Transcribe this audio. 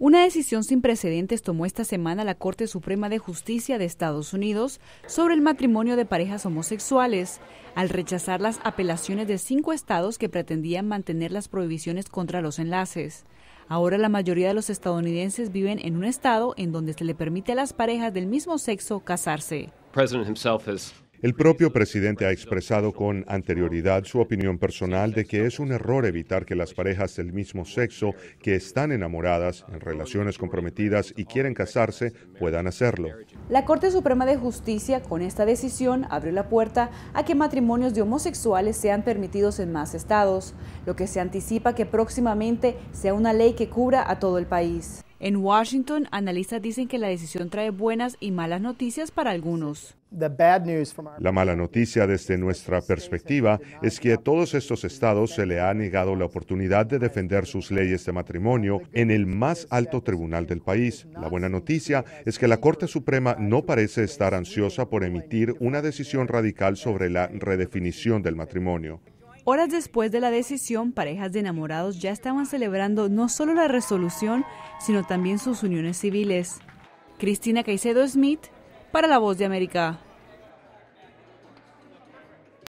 Una decisión sin precedentes tomó esta semana la Corte Suprema de Justicia de Estados Unidos sobre el matrimonio de parejas homosexuales, al rechazar las apelaciones de cinco estados que pretendían mantener las prohibiciones contra los enlaces. Ahora la mayoría de los estadounidenses viven en un estado en donde se le permite a las parejas del mismo sexo casarse. El propio presidente ha expresado con anterioridad su opinión personal de que es un error evitar que las parejas del mismo sexo que están enamoradas, en relaciones comprometidas y quieren casarse puedan hacerlo. La Corte Suprema de Justicia con esta decisión abrió la puerta a que matrimonios de homosexuales sean permitidos en más estados, lo que se anticipa que próximamente sea una ley que cubra a todo el país. En Washington, analistas dicen que la decisión trae buenas y malas noticias para algunos. La mala noticia desde nuestra perspectiva es que a todos estos estados se le ha negado la oportunidad de defender sus leyes de matrimonio en el más alto tribunal del país. La buena noticia es que la Corte Suprema no parece estar ansiosa por emitir una decisión radical sobre la redefinición del matrimonio. Horas después de la decisión, parejas de enamorados ya estaban celebrando no solo la resolución, sino también sus uniones civiles. Cristina Caicedo Smith, para La Voz de América.